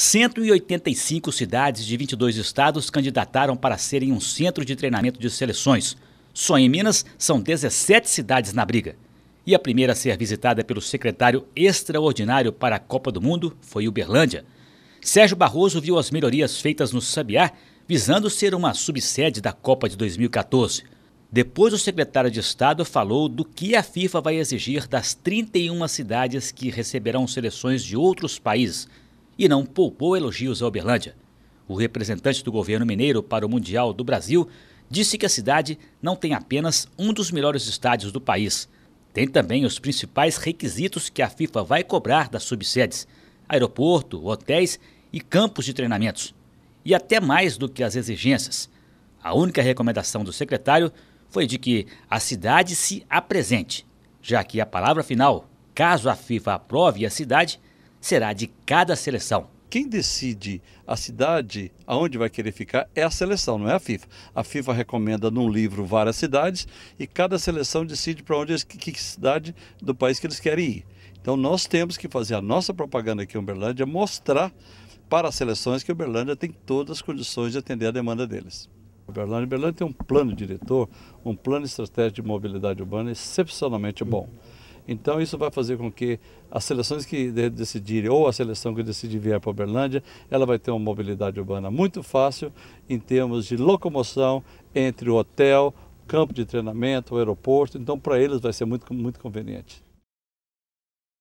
185 cidades de 22 estados candidataram para serem um centro de treinamento de seleções. Só em Minas são 17 cidades na briga. E a primeira a ser visitada pelo secretário extraordinário para a Copa do Mundo foi Uberlândia. Sérgio Barroso viu as melhorias feitas no Sabiá, visando ser uma subsede da Copa de 2014. Depois, o secretário de Estado falou do que a FIFA vai exigir das 31 cidades que receberão seleções de outros países, e não poupou elogios a Uberlândia. O representante do governo mineiro para o Mundial do Brasil disse que a cidade não tem apenas um dos melhores estádios do país. Tem também os principais requisitos que a FIFA vai cobrar das subsedes: aeroporto, hotéis e campos de treinamentos. E até mais do que as exigências. A única recomendação do secretário foi de que a cidade se apresente, já que a palavra final, caso a FIFA aprove a cidade, será de cada seleção. Quem decide a cidade aonde vai querer ficar é a seleção, não é a FIFA. A FIFA recomenda num livro várias cidades e cada seleção decide para onde que, que cidade do país que eles querem ir. Então nós temos que fazer a nossa propaganda aqui em Uberlândia, mostrar para as seleções que Uberlândia tem todas as condições de atender a demanda deles. Uberlândia, Uberlândia tem um plano diretor, um plano estratégico de mobilidade urbana excepcionalmente bom. Então isso vai fazer com que as seleções que decidirem, ou a seleção que decidir vir para Uberlândia, ela vai ter uma mobilidade urbana muito fácil em termos de locomoção entre o hotel, campo de treinamento, o aeroporto. Então para eles vai ser muito, muito conveniente.